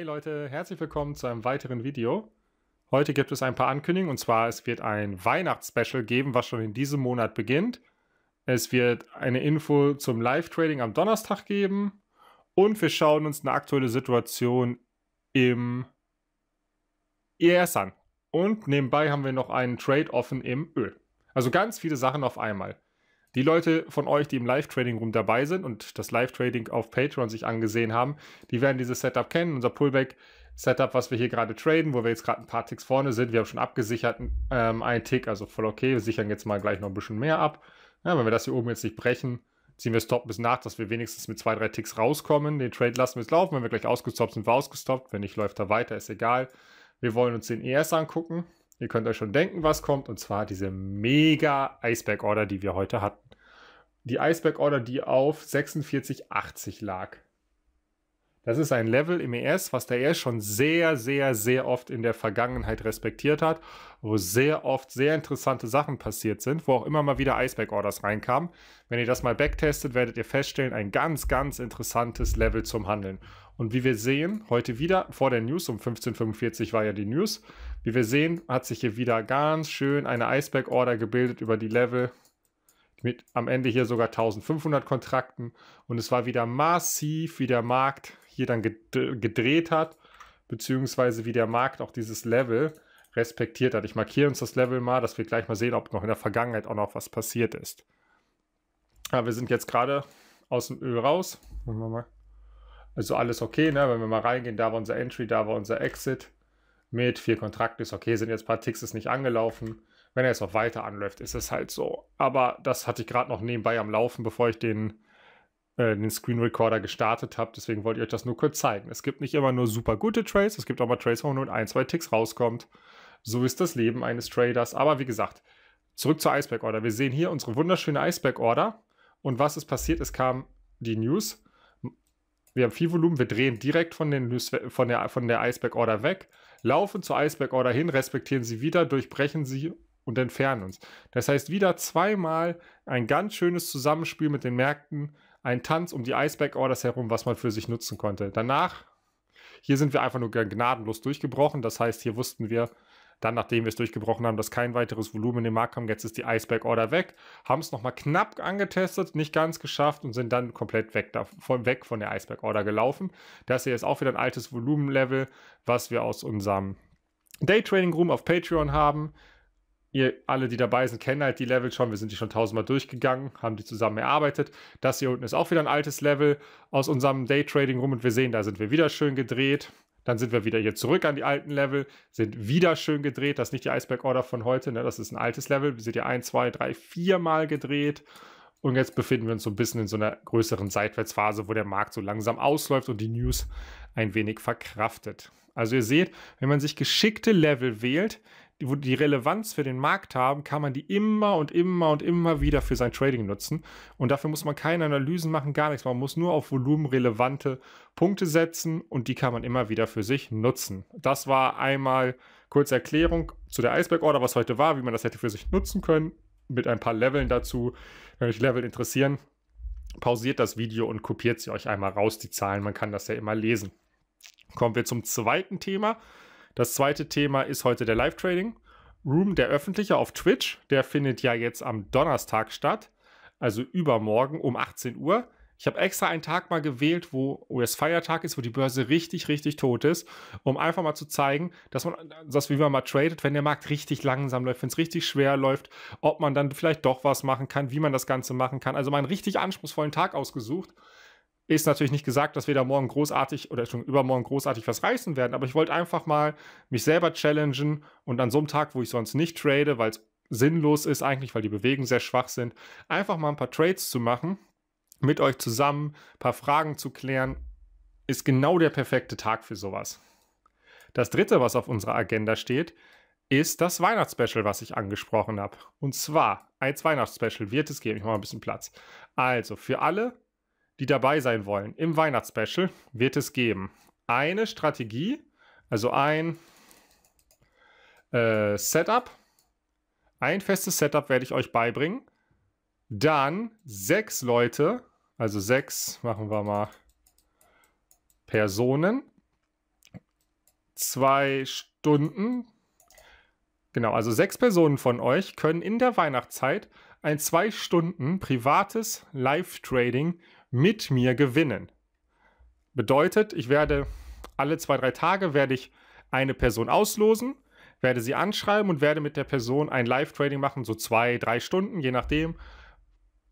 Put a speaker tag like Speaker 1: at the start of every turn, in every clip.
Speaker 1: Hey Leute, herzlich willkommen zu einem weiteren Video. Heute gibt es ein paar Ankündigungen und zwar es wird ein Weihnachtsspecial geben, was schon in diesem Monat beginnt. Es wird eine Info zum Live-Trading am Donnerstag geben und wir schauen uns eine aktuelle Situation im ES an. Und nebenbei haben wir noch einen Trade offen im Öl. Also ganz viele Sachen auf einmal. Die Leute von euch, die im Live-Trading-Room dabei sind und das Live-Trading auf Patreon sich angesehen haben, die werden dieses Setup kennen. Unser Pullback-Setup, was wir hier gerade traden, wo wir jetzt gerade ein paar Ticks vorne sind. Wir haben schon abgesichert ähm, einen Tick, also voll okay. Wir sichern jetzt mal gleich noch ein bisschen mehr ab. Ja, wenn wir das hier oben jetzt nicht brechen, ziehen wir Stop bis nach, dass wir wenigstens mit zwei, drei Ticks rauskommen. Den Trade lassen wir jetzt laufen. Wenn wir gleich ausgestoppt sind, sind wir ausgestoppt. Wenn nicht, läuft er weiter, ist egal. Wir wollen uns den ES angucken. Ihr könnt euch schon denken, was kommt, und zwar diese mega Iceberg Order, die wir heute hatten. Die Iceberg Order, die auf 46,80 lag. Das ist ein Level im ES, was der ES schon sehr, sehr, sehr oft in der Vergangenheit respektiert hat, wo sehr oft sehr interessante Sachen passiert sind, wo auch immer mal wieder Iceberg-Orders reinkamen. Wenn ihr das mal backtestet, werdet ihr feststellen, ein ganz, ganz interessantes Level zum Handeln. Und wie wir sehen, heute wieder vor der News, um 15.45 Uhr war ja die News, wie wir sehen, hat sich hier wieder ganz schön eine Iceberg-Order gebildet über die Level, mit am Ende hier sogar 1500 Kontrakten und es war wieder massiv, wie der Markt hier dann gedreht hat, beziehungsweise wie der Markt auch dieses Level respektiert hat. Ich markiere uns das Level mal, dass wir gleich mal sehen, ob noch in der Vergangenheit auch noch was passiert ist. Aber wir sind jetzt gerade aus dem Öl raus. Also alles okay, ne? wenn wir mal reingehen, da war unser Entry, da war unser Exit mit vier Kontrakten ist okay, sind jetzt ein paar Ticks ist nicht angelaufen. Wenn er jetzt noch weiter anläuft, ist es halt so. Aber das hatte ich gerade noch nebenbei am Laufen, bevor ich den äh, den Screen Recorder gestartet habe. Deswegen wollte ich euch das nur kurz zeigen. Es gibt nicht immer nur super gute Trades, es gibt auch mal Trades, wo nur ein, zwei Ticks rauskommt. So ist das Leben eines Traders. Aber wie gesagt, zurück zur Iceberg Order. Wir sehen hier unsere wunderschöne Iceberg Order. Und was ist passiert? Es kam die News. Wir haben viel Volumen, wir drehen direkt von, den, von, der, von der Iceberg Order weg, laufen zur Iceberg Order hin, respektieren sie wieder, durchbrechen sie und entfernen uns. Das heißt, wieder zweimal ein ganz schönes Zusammenspiel mit den Märkten, ein Tanz um die Iceback Orders herum, was man für sich nutzen konnte. Danach, hier sind wir einfach nur gnadenlos durchgebrochen. Das heißt, hier wussten wir, dann, nachdem wir es durchgebrochen haben, dass kein weiteres Volumen in den Markt kam, jetzt ist die Iceberg Order weg, haben es nochmal knapp angetestet, nicht ganz geschafft und sind dann komplett weg, davon, weg von der Iceberg Order gelaufen. Das hier ist auch wieder ein altes Volumenlevel, was wir aus unserem Daytrading Room auf Patreon haben ihr alle, die dabei sind, kennen halt die Level schon. Wir sind die schon tausendmal durchgegangen, haben die zusammen erarbeitet. Das hier unten ist auch wieder ein altes Level aus unserem Daytrading rum und wir sehen, da sind wir wieder schön gedreht. Dann sind wir wieder hier zurück an die alten Level, sind wieder schön gedreht. Das ist nicht die Iceberg Order von heute, ne? das ist ein altes Level. Wir sind hier ein, zwei, drei, vier Mal gedreht. Und jetzt befinden wir uns so ein bisschen in so einer größeren Seitwärtsphase, wo der Markt so langsam ausläuft und die News ein wenig verkraftet. Also ihr seht, wenn man sich geschickte Level wählt, wo die Relevanz für den Markt haben, kann man die immer und immer und immer wieder für sein Trading nutzen. Und dafür muss man keine Analysen machen, gar nichts. Man muss nur auf volumenrelevante Punkte setzen und die kann man immer wieder für sich nutzen. Das war einmal kurze Erklärung zu der Eisberg-Order, was heute war, wie man das hätte für sich nutzen können, mit ein paar Leveln dazu. Wenn euch Level interessieren, pausiert das Video und kopiert sie euch einmal raus, die Zahlen. Man kann das ja immer lesen. Kommen wir zum zweiten Thema. Das zweite Thema ist heute der Live-Trading. Room, der öffentliche auf Twitch, der findet ja jetzt am Donnerstag statt, also übermorgen um 18 Uhr. Ich habe extra einen Tag mal gewählt, wo US-Feiertag ist, wo die Börse richtig, richtig tot ist, um einfach mal zu zeigen, dass man, dass wie man mal tradet, wenn der Markt richtig langsam läuft, wenn es richtig schwer läuft, ob man dann vielleicht doch was machen kann, wie man das Ganze machen kann. Also mal einen richtig anspruchsvollen Tag ausgesucht ist natürlich nicht gesagt, dass wir da morgen großartig oder schon übermorgen großartig was reißen werden, aber ich wollte einfach mal mich selber challengen und an so einem Tag, wo ich sonst nicht trade, weil es sinnlos ist eigentlich, weil die Bewegungen sehr schwach sind, einfach mal ein paar Trades zu machen, mit euch zusammen ein paar Fragen zu klären, ist genau der perfekte Tag für sowas. Das dritte, was auf unserer Agenda steht, ist das Weihnachtsspecial, was ich angesprochen habe. Und zwar als Weihnachtsspecial wird es geben. Ich mache mal ein bisschen Platz. Also für alle, die dabei sein wollen, im Weihnachtsspecial wird es geben eine Strategie, also ein äh, Setup. Ein festes Setup werde ich euch beibringen. Dann sechs Leute, also sechs, machen wir mal Personen. Zwei Stunden. Genau, also sechs Personen von euch können in der Weihnachtszeit ein zwei Stunden privates Live-Trading mit mir gewinnen. Bedeutet, ich werde alle zwei, drei Tage werde ich eine Person auslosen, werde sie anschreiben und werde mit der Person ein Live-Trading machen, so zwei, drei Stunden, je nachdem.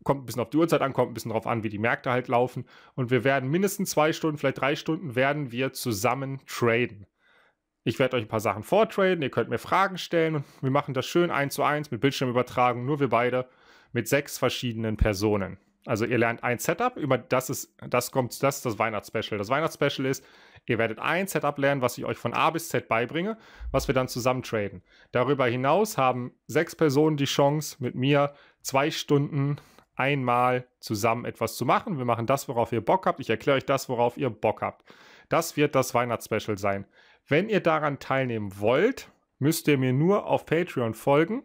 Speaker 1: Kommt ein bisschen auf die Uhrzeit an, kommt ein bisschen darauf an, wie die Märkte halt laufen. Und wir werden mindestens zwei Stunden, vielleicht drei Stunden, werden wir zusammen traden. Ich werde euch ein paar Sachen vortraden, ihr könnt mir Fragen stellen und wir machen das schön eins zu eins mit Bildschirmübertragung, nur wir beide mit sechs verschiedenen Personen. Also ihr lernt ein Setup, über das ist, das kommt, das ist das Weihnachtsspecial. Das Weihnachtsspecial ist, ihr werdet ein Setup lernen, was ich euch von A bis Z beibringe, was wir dann zusammen traden. Darüber hinaus haben sechs Personen die Chance, mit mir zwei Stunden einmal zusammen etwas zu machen. Wir machen das, worauf ihr Bock habt. Ich erkläre euch das, worauf ihr Bock habt. Das wird das Weihnachtsspecial sein. Wenn ihr daran teilnehmen wollt, müsst ihr mir nur auf Patreon folgen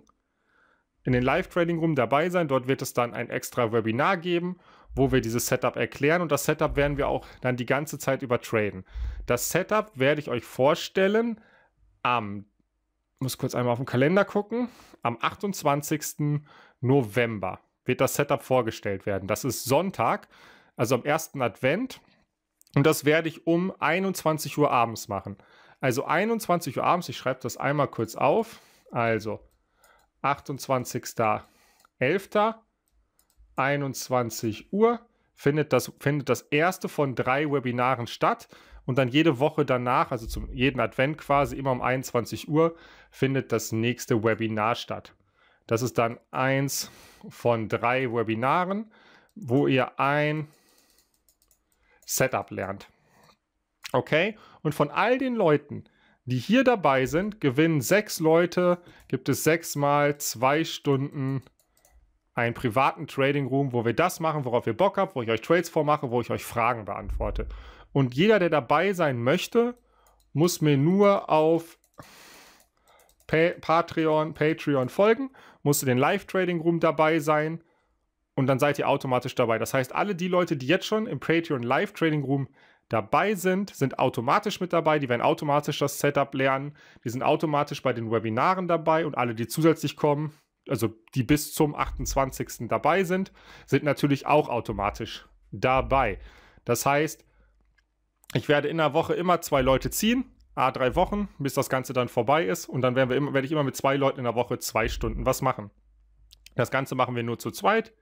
Speaker 1: in den Live-Trading Room dabei sein. Dort wird es dann ein extra Webinar geben, wo wir dieses Setup erklären und das Setup werden wir auch dann die ganze Zeit über traden. Das Setup werde ich euch vorstellen am, muss kurz einmal auf den Kalender gucken, am 28. November wird das Setup vorgestellt werden. Das ist Sonntag, also am 1. Advent und das werde ich um 21 Uhr abends machen. Also 21 Uhr abends, ich schreibe das einmal kurz auf. Also 28.11. 21 Uhr findet das, findet das erste von drei Webinaren statt. Und dann jede Woche danach, also zum jeden Advent quasi, immer um 21 Uhr, findet das nächste Webinar statt. Das ist dann eins von drei Webinaren, wo ihr ein Setup lernt. Okay? Und von all den Leuten, die hier dabei sind, gewinnen sechs Leute, gibt es sechsmal zwei Stunden einen privaten Trading Room, wo wir das machen, worauf ihr Bock habt, wo ich euch Trades vormache, wo ich euch Fragen beantworte. Und jeder, der dabei sein möchte, muss mir nur auf pa Patreon, Patreon folgen, muss in den Live-Trading Room dabei sein und dann seid ihr automatisch dabei. Das heißt, alle die Leute, die jetzt schon im Patreon Live-Trading Room dabei sind, sind automatisch mit dabei, die werden automatisch das Setup lernen, die sind automatisch bei den Webinaren dabei und alle, die zusätzlich kommen, also die bis zum 28. dabei sind, sind natürlich auch automatisch dabei. Das heißt, ich werde in der Woche immer zwei Leute ziehen, a drei Wochen, bis das Ganze dann vorbei ist und dann werden wir werde ich immer mit zwei Leuten in der Woche zwei Stunden was machen. Das Ganze machen wir nur zu zweit.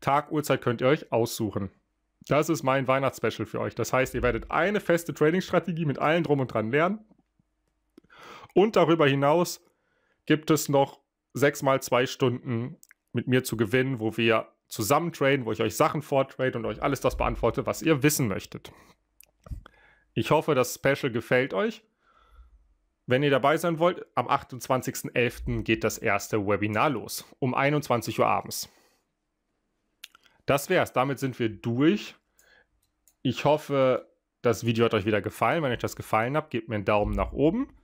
Speaker 1: Tag, Uhrzeit könnt ihr euch aussuchen. Das ist mein Weihnachtsspecial für euch. Das heißt, ihr werdet eine feste Trading-Strategie mit allen drum und dran lernen. Und darüber hinaus gibt es noch sechs mal zwei Stunden mit mir zu gewinnen, wo wir zusammen traden, wo ich euch Sachen vortrade und euch alles das beantworte, was ihr wissen möchtet. Ich hoffe, das Special gefällt euch. Wenn ihr dabei sein wollt, am 28.11. geht das erste Webinar los, um 21 Uhr abends das wär's. Damit sind wir durch. Ich hoffe, das Video hat euch wieder gefallen. Wenn euch das gefallen hat, gebt mir einen Daumen nach oben.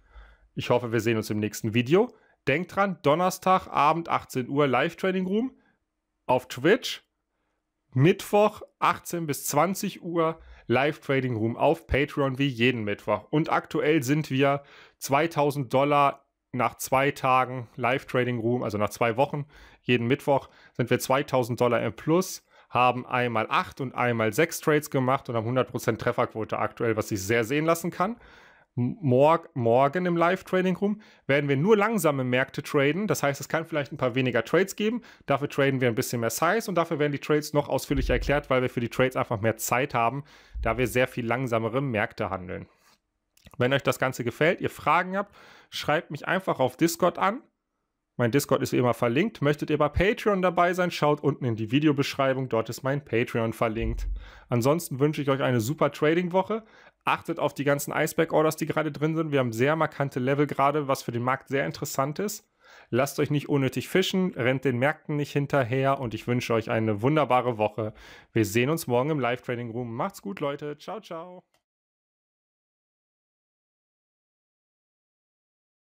Speaker 1: Ich hoffe, wir sehen uns im nächsten Video. Denkt dran, Donnerstagabend 18 Uhr live trading Room auf Twitch. Mittwoch 18 bis 20 Uhr Live-Trading Room auf Patreon wie jeden Mittwoch. Und aktuell sind wir 2000 Dollar nach zwei Tagen Live-Trading Room, also nach zwei Wochen, jeden Mittwoch sind wir 2000 Dollar im Plus haben einmal acht und einmal sechs Trades gemacht und haben 100% Trefferquote aktuell, was sich sehr sehen lassen kann. Mor morgen im Live-Trading-Room werden wir nur langsame Märkte traden. Das heißt, es kann vielleicht ein paar weniger Trades geben. Dafür traden wir ein bisschen mehr Size und dafür werden die Trades noch ausführlicher erklärt, weil wir für die Trades einfach mehr Zeit haben, da wir sehr viel langsamere Märkte handeln. Wenn euch das Ganze gefällt, ihr Fragen habt, schreibt mich einfach auf Discord an. Mein Discord ist wie immer verlinkt. Möchtet ihr bei Patreon dabei sein, schaut unten in die Videobeschreibung. Dort ist mein Patreon verlinkt. Ansonsten wünsche ich euch eine super Trading-Woche. Achtet auf die ganzen Iceberg-Orders, die gerade drin sind. Wir haben sehr markante Level gerade, was für den Markt sehr interessant ist. Lasst euch nicht unnötig fischen, rennt den Märkten nicht hinterher und ich wünsche euch eine wunderbare Woche. Wir sehen uns morgen im Live-Trading-Room. Macht's gut, Leute. Ciao, ciao.